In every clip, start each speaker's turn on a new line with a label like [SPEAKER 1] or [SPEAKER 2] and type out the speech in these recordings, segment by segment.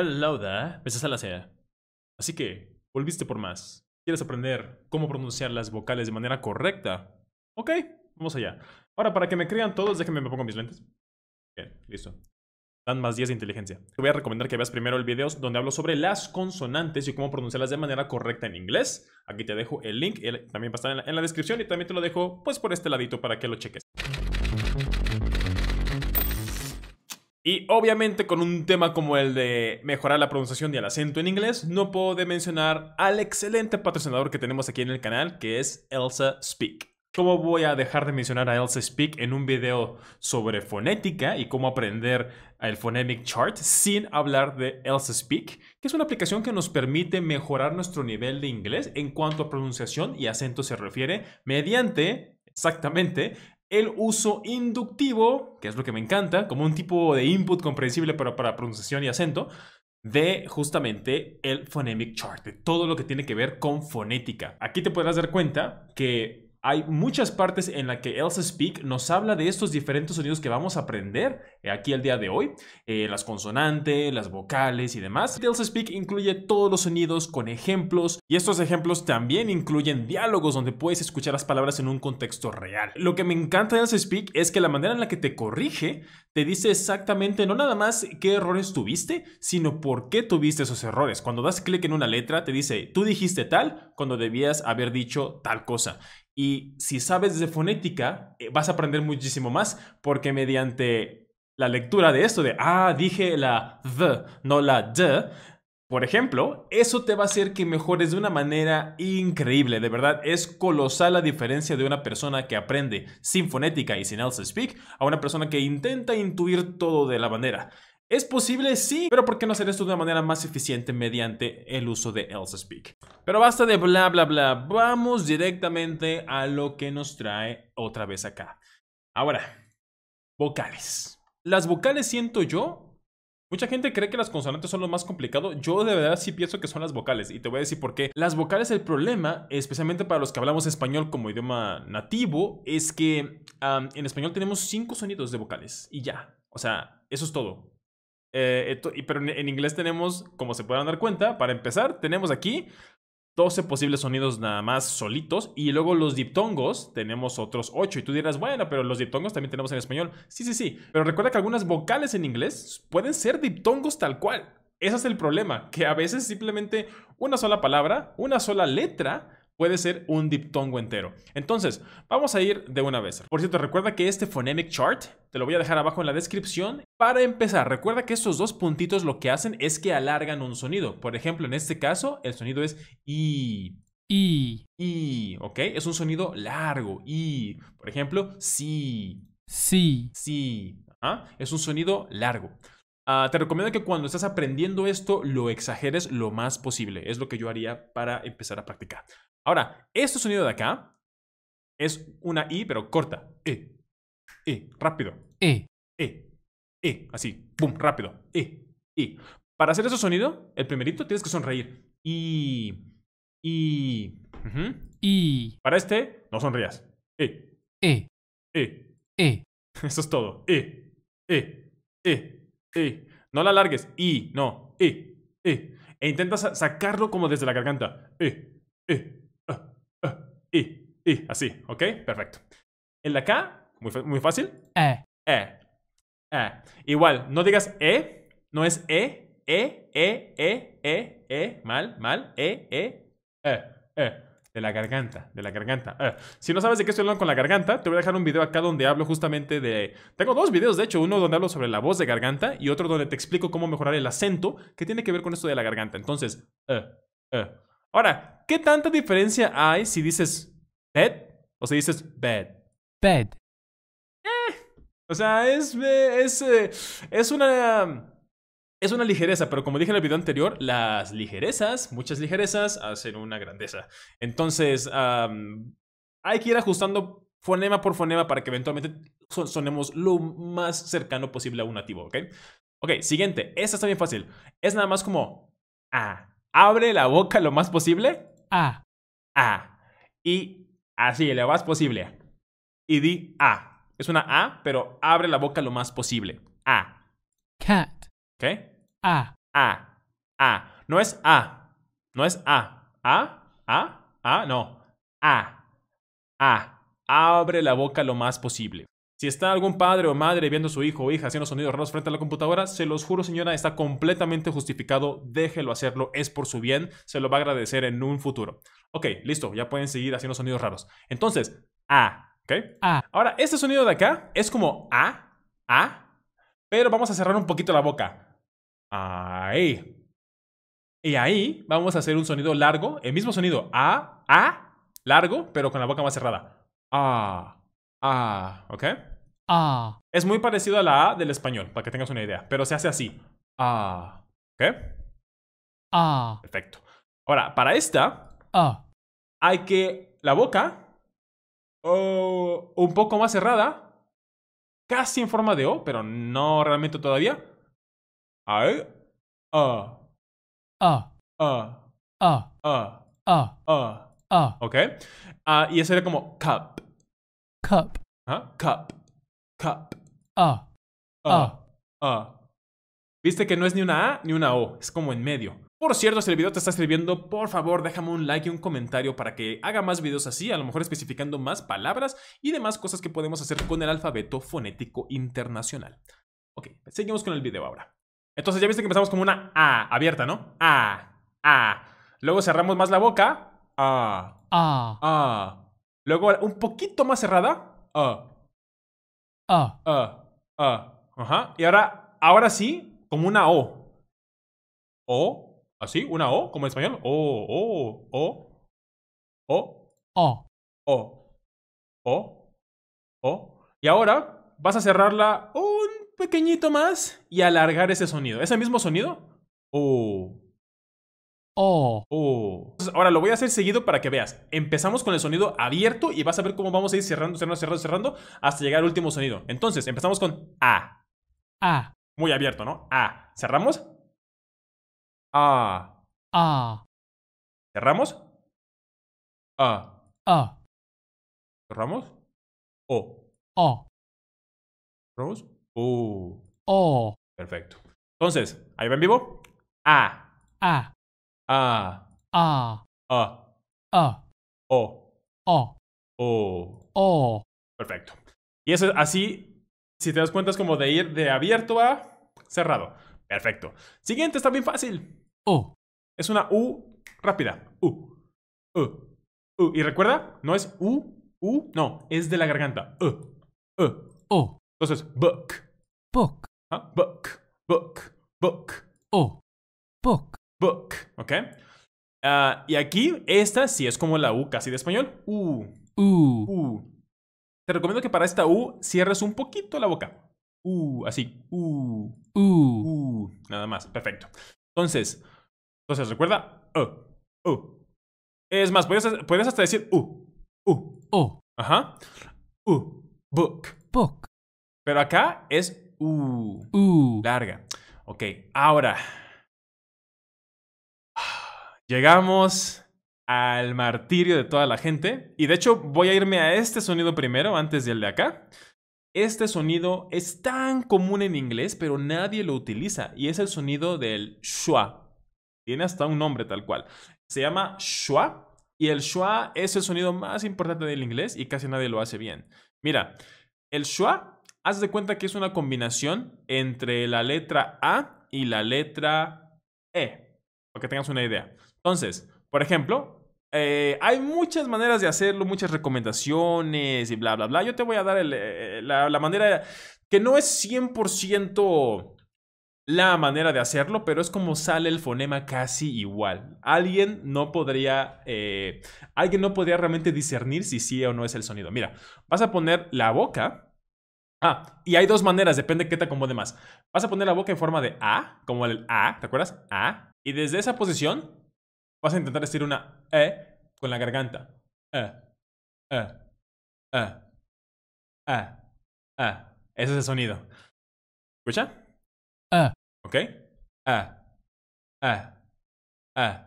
[SPEAKER 1] Hello there, la Salazar. Así que, volviste por más. ¿Quieres aprender cómo pronunciar las vocales de manera correcta? Ok, vamos allá. Ahora, para que me crean todos, déjenme me pongo mis lentes. Bien, listo. Dan más 10 de inteligencia. Te voy a recomendar que veas primero el video donde hablo sobre las consonantes y cómo pronunciarlas de manera correcta en inglés. Aquí te dejo el link, también va a estar la, en la descripción y también te lo dejo pues por este ladito para que lo cheques. Y obviamente con un tema como el de mejorar la pronunciación y el acento en inglés, no puedo de mencionar al excelente patrocinador que tenemos aquí en el canal, que es Elsa Speak. ¿Cómo voy a dejar de mencionar a Elsa Speak en un video sobre fonética y cómo aprender el phonemic chart sin hablar de Elsa Speak, que es una aplicación que nos permite mejorar nuestro nivel de inglés en cuanto a pronunciación y acento se refiere mediante exactamente el uso inductivo, que es lo que me encanta, como un tipo de input comprensible para, para pronunciación y acento, de justamente el phonemic chart, de todo lo que tiene que ver con fonética. Aquí te podrás dar cuenta que hay muchas partes en las que Elsa Speak nos habla de estos diferentes sonidos que vamos a aprender eh, aquí el día de hoy. Eh, las consonantes, las vocales y demás. Elsa Speak incluye todos los sonidos con ejemplos y estos ejemplos también incluyen diálogos donde puedes escuchar las palabras en un contexto real. Lo que me encanta de Elsa Speak es que la manera en la que te corrige te dice exactamente no nada más qué errores tuviste, sino por qué tuviste esos errores. Cuando das clic en una letra te dice tú dijiste tal cuando debías haber dicho tal cosa. Y si sabes de fonética, eh, vas a aprender muchísimo más porque mediante la lectura de esto de, ah, dije la d, no la d, por ejemplo, eso te va a hacer que mejores de una manera increíble. De verdad, es colosal la diferencia de una persona que aprende sin fonética y sin else speak a una persona que intenta intuir todo de la manera. ¿Es posible? Sí, pero ¿por qué no hacer esto de una manera más eficiente mediante el uso de Else Speak? Pero basta de bla bla bla, vamos directamente a lo que nos trae otra vez acá. Ahora, vocales. Las vocales siento yo, mucha gente cree que las consonantes son lo más complicado, yo de verdad sí pienso que son las vocales y te voy a decir por qué. Las vocales el problema, especialmente para los que hablamos español como idioma nativo, es que en español tenemos cinco sonidos de vocales y ya, o sea, eso es todo. Eh, pero en, inglés tenemos, como se puedan dar cuenta, para empezar, tenemos aquí 12 posibles sonidos nada más solitos y luego los diptongos tenemos otros 8 y tú dirás, bueno, pero los diptongos también tenemos en español. Sí, sí, sí, pero recuerda que algunas vocales en inglés pueden ser diptongos tal cual. Ese es el problema, que a veces simplemente una sola palabra, una sola letra puede ser un diptongo entero. Entonces, vamos a ir de una vez. Por cierto, recuerda que este phonemic chart te lo voy a dejar abajo en la descripción. Para empezar, recuerda que estos dos puntitos lo que hacen es que alargan un sonido. Por ejemplo, en este caso, el sonido es i. I. I, ¿ok? Es un sonido largo. I. Por ejemplo, sí. Sí. Sí. ¿Ah? Es un sonido largo. Ah, te recomiendo que cuando estás aprendiendo esto lo exageres lo más posible. Es lo que yo haría para empezar a practicar. Ahora, este sonido de acá es una I, pero corta. E. E. Rápido. E. E. E. Así. ¡Bum! Rápido. E. E. Para hacer ese sonido, el primerito tienes que sonreír. I. I. I. Para este, no sonrías. E. E. E. E. Eso es todo. E. E. E eh, no la alargues. y, no, I. I. E intentas sacarlo como desde la garganta, eh, eh, I. así, ¿ok? Perfecto. En la K, muy, fácil. Eh. Eh. Eh. Igual, no digas E, no es E, E, E, E, E, E, mal, mal, E, E, E, E. De la garganta, de la garganta. Ah, si no sabes de qué estoy hablando con la garganta, te voy a dejar un video acá donde hablo justamente de... Tengo dos videos, de hecho, uno donde hablo sobre la voz de garganta y otro donde te explico cómo mejorar el acento que tiene que ver con esto de la garganta. Entonces, eh, eh. Ahora, ¿qué tanta diferencia hay si dices bed o si dices bed? Bed. Eh, o sea, es, eh, es, eh, es una... Es una ligereza, pero como dije en el video anterior, las ligerezas, muchas ligerezas, hacen una grandeza. Entonces, hay que ir ajustando fonema por fonema para que eventualmente sonemos lo más cercano posible a un nativo, ¿ok? Ok, siguiente. Esta está bien fácil. Es nada más como A. Abre la boca lo más posible. A. A. Y así, lo más posible. Y di A. Es una A, pero abre la boca lo más posible. A. Cat. ¿Ok? A. A. A. No es A. No es A. A. A. A. No. A. A. Abre la boca lo más posible. Si está algún padre o madre viendo a su hijo o hija haciendo sonidos raros frente a la computadora, se los juro señora, está completamente justificado, déjelo hacerlo, es por su bien, se lo va a agradecer en un futuro. Ok, listo, ya pueden seguir haciendo sonidos raros. Entonces, A, ¿ok? A. Ahora, este sonido de acá es como A, A, pero vamos a cerrar un poquito la boca. Ahí. Y ahí vamos a hacer un sonido largo, el mismo sonido, A, A, largo, pero con la boca más cerrada. A, A, ¿ok? A. Es muy parecido a la A del español, para que tengas una idea, pero se hace así. A, ¿ok? A. Perfecto. Ahora, para esta, A. hay que la boca oh, un poco más cerrada, casi en forma de O, pero no realmente todavía. Ah y eso era como cup cup cup cup
[SPEAKER 2] A,
[SPEAKER 1] Viste que no es ni una A ni una O, es como en medio. Por cierto, si el video te está sirviendo, por favor déjame un like y un comentario para que haga más videos así, a lo mejor especificando más palabras y demás cosas que podemos hacer con el alfabeto fonético internacional. Ok, seguimos con el video ahora. Entonces ya viste que empezamos como una A abierta, ¿no? A, A. Luego cerramos más la boca. A. A. A. Luego un poquito más cerrada. A. A. A. Ajá. Y ahora, ahora sí, como una O. O. Así, una O, como en español. O, O, O. O. O. O. O. Y ahora vas a cerrarla. O pequeñito más y alargar ese sonido. Ese mismo sonido. O O Oh. oh. oh. ahora lo voy a hacer seguido para que veas. Empezamos con el sonido abierto y vas a ver cómo vamos a ir cerrando, cerrando, cerrando, cerrando hasta llegar al último sonido. Entonces, empezamos con A. A. Muy abierto, ¿no? A. Cerramos. A. A. Cerramos. A. A. Cerramos. O. O. Cerramos. Uh. Perfecto. Entonces, ahí va en vivo. A. A. A. A. A. A. O. O. O. O. Perfecto. Y eso es así, si te das cuenta, es como de ir de abierto a cerrado. Perfecto. Siguiente, está bien fácil. o Es una U rápida. U. U. U. Y recuerda, no es U, U, no, es de la garganta. U. U. o Entonces, book book. Ah, book, book, book. O, book. Book, ¿ok? Ah, y aquí, esta sí es como la U casi de español. U. U. U. Te recomiendo que para esta U cierres un poquito la boca. U, así. U. U. U. Nada más, perfecto. Entonces, entonces recuerda, U. U. Es más, puedes, puedes hasta decir U. U. O. Ajá. U. Book. Book. Pero acá es ¡Uh! ¡Uh! Larga. Ok, ahora. Llegamos al martirio de toda la gente. Y de hecho voy a irme a este sonido primero, antes del de acá. Este sonido es tan común en inglés, pero nadie lo utiliza. Y es el sonido del schwa. Tiene hasta un nombre tal cual. Se llama schwa. Y el schwa es el sonido más importante del inglés y casi nadie lo hace bien. Mira, el schwa Haz de cuenta que es una combinación entre la letra A y la letra E, para que tengas una idea. Entonces, por ejemplo, eh, hay muchas maneras de hacerlo, muchas recomendaciones y bla, bla, bla. Yo te voy a dar eh, eh, la, manera que no es 100% la manera de hacerlo, pero es como sale el fonema casi igual. Alguien no podría, alguien no podría realmente discernir si sí o no es el sonido. Mira, vas a poner la boca Ah, y hay dos maneras, depende de qué te acomode más. Vas a poner la boca en forma de A, como el A, ¿te acuerdas? A. Y desde esa posición vas a intentar decir una E con la garganta. E, E, E, E, E. Ese es el sonido. ¿Escucha? E. ¿Ok? E, E, E.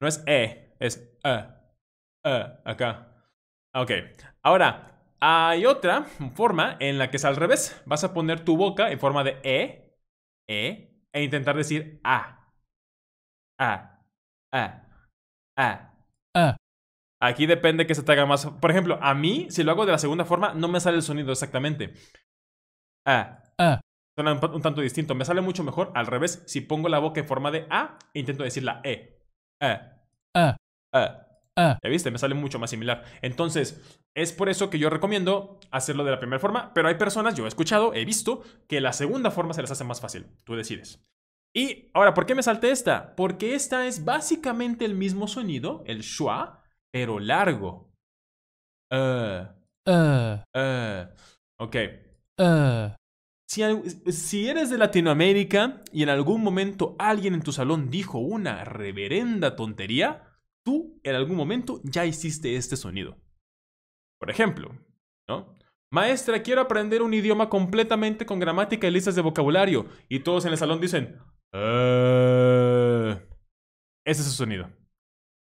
[SPEAKER 1] No es E, es E, E, acá. Ok. Ahora, hay otra forma en la que es al revés. Vas a poner tu boca en forma de E, E, e intentar decir A. A, A, A. A. Aquí depende que se te haga más. Por ejemplo, a mí, si lo hago de la segunda forma, no me sale el sonido exactamente. A. A. Suena un, tanto distinto. Me sale mucho mejor al revés si pongo la boca en forma de A intento decir la E. A. A. A. Ah. ¿Ya viste? Me sale mucho más similar. Entonces, es por eso que yo recomiendo hacerlo de la primera forma, pero hay personas, yo he escuchado, he visto, que la segunda forma se les hace más fácil. Tú decides. Y ahora, ¿por qué me salte esta? Porque esta es básicamente el mismo sonido, el schwa, pero largo. Ah. Ah. Ok. si, eres de Latinoamérica y en algún momento alguien en tu salón dijo una reverenda tontería, tú en algún momento ya hiciste este sonido. Por ejemplo, ¿no? Maestra, quiero aprender un idioma completamente con gramática y listas de vocabulario. Y todos en el salón dicen... Eh, ese es su sonido.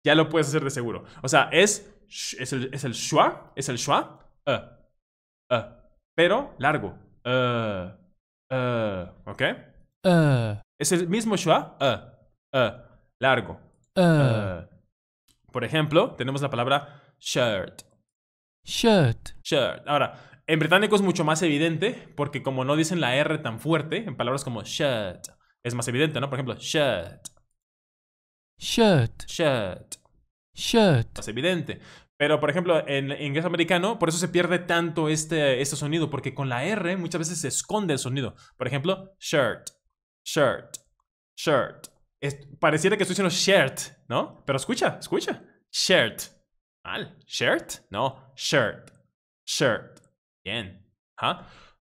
[SPEAKER 1] Ya lo puedes hacer de seguro. O sea, es, es, el, es es el schwa eh, eh, pero largo. ¿Ok? Es el mismo schwa largo. Por ejemplo, tenemos la palabra shirt. Shirt. Shirt. Ahora, en británico es mucho más evidente porque como no dicen la R tan fuerte, en palabras como shirt, es más evidente, ¿no? Por ejemplo, shirt. Shirt. Shirt. Shirt. Más evidente. Pero, por ejemplo, en inglés americano, por eso se pierde tanto este, este sonido, porque con la R muchas veces se esconde el sonido. Por ejemplo, shirt, shirt, shirt es, pareciera que estoy diciendo shirt, ¿no? Pero escucha, escucha. Shirt. Mal. Shirt. No. Shirt. Shirt. Bien.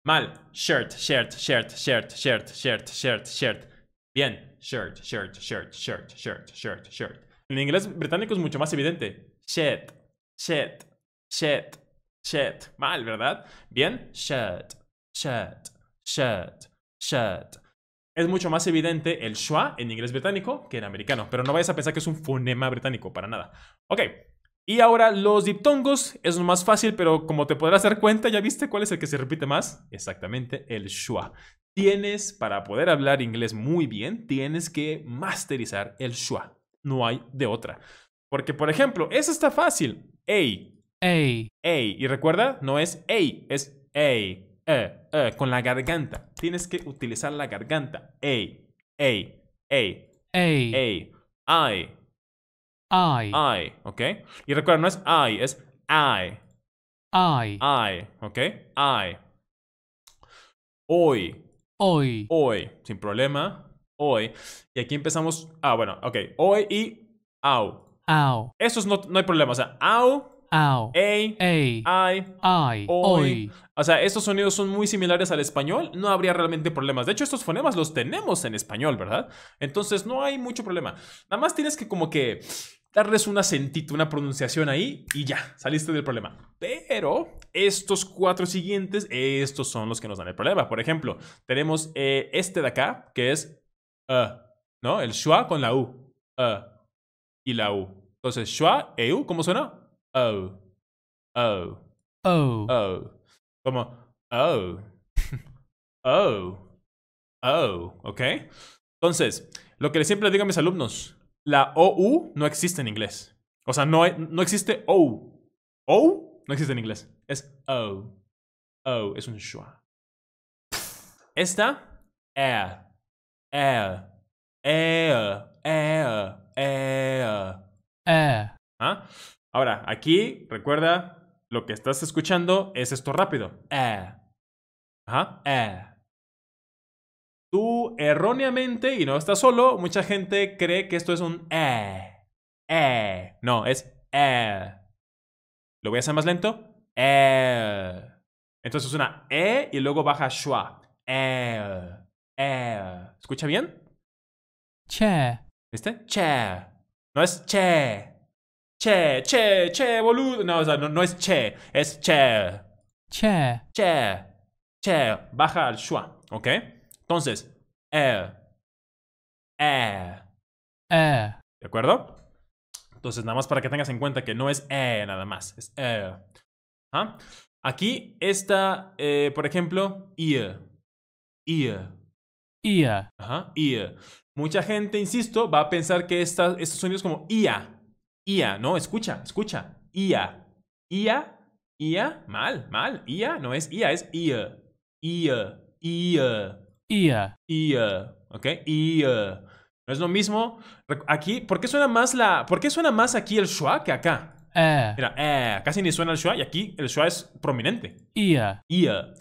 [SPEAKER 1] Mal. Shirt, shirt, shirt, shirt, shirt, shirt, shirt, shirt. Bien. Shirt, shirt, shirt, shirt, shirt, shirt, shirt. En inglés británico es mucho más evidente. Shit. Shit. Shit. Shit. Mal, ¿verdad? Bien. Shirt. Shirt. Shirt. Shirt. Es mucho más evidente el schwa en inglés británico que en americano, pero no vayas a pensar que es un fonema británico, para nada. Ok, y ahora los diptongos es lo más fácil, pero como te podrás dar cuenta, ¿ya viste cuál es el que se repite más? Exactamente, el schwa. Tienes, para poder hablar inglés muy bien, tienes que masterizar el schwa. No hay de otra. Porque, por ejemplo, eso está fácil. Ey. Ey. Ey. Y recuerda, no es ey, es ey. Eh, eh, con la garganta. Tienes que utilizar la garganta. Ey, ey, ey. Ey. Ay. Ay. Ay, ¿ok? Y recuerda, no es ay, es ay. Ay. Ay, ¿ok? Ay. Hoy. Hoy. Hoy, sin problema. Hoy. Y aquí empezamos. Ah, bueno, ok. Hoy y au. Au. Eso no, no hay problema. O sea, au o sea, estos sonidos son muy similares al español, no habría realmente problemas. De hecho, estos fonemas los tenemos en español, ¿verdad? Entonces no hay mucho problema. Nada más tienes que como que darles un acentito, una pronunciación ahí y ya, saliste del problema. Pero estos cuatro siguientes, estos son los que nos dan el problema. Por ejemplo, tenemos eh, este de acá, que es eh, ¿no? El schwa con la u. Eh, y la u. Entonces, schwa e u, ¿cómo suena? oh, oh, oh, oh. Como, oh, oh, oh, ¿ok? Entonces, lo que siempre digo a mis alumnos, la OU no existe en inglés. O sea, no, no existe O. O no existe en inglés. Es O. O es un schwa. Esta, E. E. E. E. E. E. ¿Ah? Ahora, aquí, recuerda, lo que estás escuchando es esto rápido. Eh. Ajá, eh. Tú erróneamente, y no estás solo, mucha gente cree que esto es un eh. Eh. eh. No, es eh. Lo voy a hacer más lento. Eh. Entonces es una E y luego baja schwa. Eh. Eh. ¿Escucha bien? Che. ¿Viste? Che. No es che che, che, che, boludo. No, o sea, no, es che, es che. Che. Che. Che. Baja al schwa, ¿ok? Entonces, eh. Eh. Eh. ¿De acuerdo? Entonces, nada más para que tengas en cuenta que no es eh nada más, es eh. Aquí está, eh, por ejemplo, ir. Ear. Ajá, Mucha gente, insisto, va a pensar que estos sonidos como ia, IA, no, escucha, escucha. IA. IA, IA, mal, mal. IA no es IA, es IA. IA, IA. IA. IA. ¿Ok? IA. No es lo mismo. Aquí, ¿por qué suena más la. ¿Por qué suena más aquí el schwa que acá? Eh. Mira, eh, casi ni suena el schwa y aquí el schwa es prominente. Ia. Ia.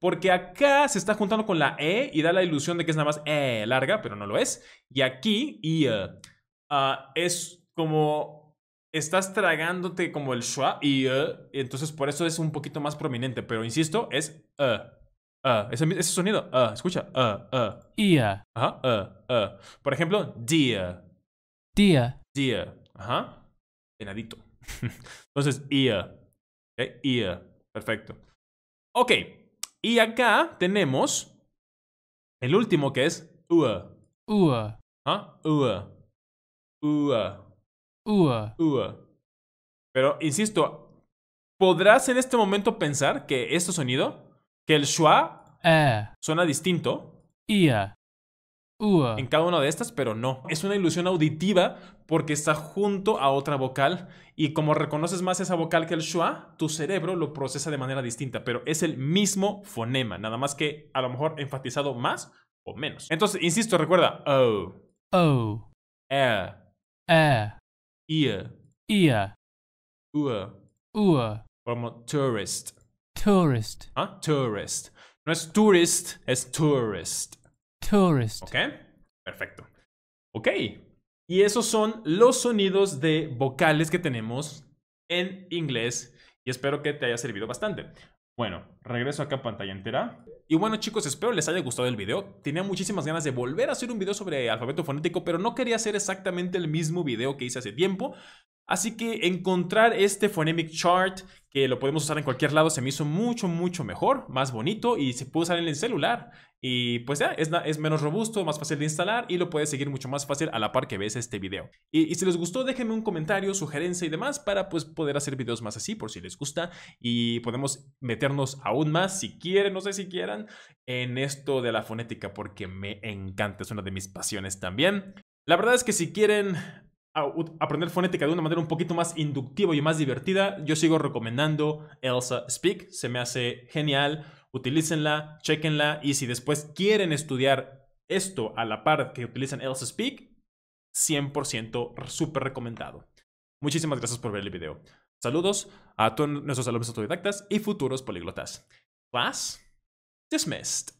[SPEAKER 1] Porque acá se está juntando con la E y da la ilusión de que es nada más E larga, pero no lo es. Y aquí, IA, ah, es como estás tragándote como el schwa y eh, entonces por eso es un poquito más prominente, pero insisto, es eh, eh, ese, sonido, escucha, Por ejemplo, dia. Dia. Dia. Ajá. entonces, ia. Perfecto. Ok. Y acá tenemos el último que es ua. Ua. Pero, insisto, podrás en este momento pensar que este sonido, que el schwa eh. suena distinto. Ia. Ua. En cada una de estas, pero no. Es una ilusión auditiva porque está junto a otra vocal y como reconoces más esa vocal que el schwa, tu cerebro lo procesa de manera distinta, pero es el mismo fonema, nada más que a lo mejor enfatizado más o menos. Entonces, insisto, recuerda, oh. Oh. Eh. Eh. Como tourist. Tourist. tourist. No es tourist, es tourist. Tourist. ¿Ok? Perfecto. Ok. Y esos son los sonidos de vocales que tenemos en inglés. Y espero que te haya servido bastante. Bueno, regreso acá a pantalla entera. Y bueno chicos, espero les haya gustado el video. Tenía muchísimas ganas de volver a hacer un video sobre alfabeto fonético, pero no quería hacer exactamente el mismo video que hice hace tiempo. Así que encontrar este phonemic chart que lo podemos usar en cualquier lado se me hizo mucho, mucho mejor, más bonito y se puede usar en el celular. Y pues ya, es, menos robusto, más fácil de instalar y lo puedes seguir mucho más fácil a la par que ves este video. Y, si les gustó, déjenme un comentario, sugerencia y demás para pues poder hacer videos más así por si les gusta y podemos meternos aún más si quieren, no sé si quieran, en esto de la fonética porque me encanta, es una de mis pasiones también. La verdad es que si quieren aprender fonética de una manera un poquito más inductiva y más divertida, yo sigo recomendando Elsa Speak. Se me hace genial. Utilícenla, chequenla y si después quieren estudiar esto a la par que utilizan Elsa Speak, 100% súper recomendado. Muchísimas gracias por ver el video. Saludos a todos nuestros alumnos autodidactas y futuros políglotas. Class dismissed.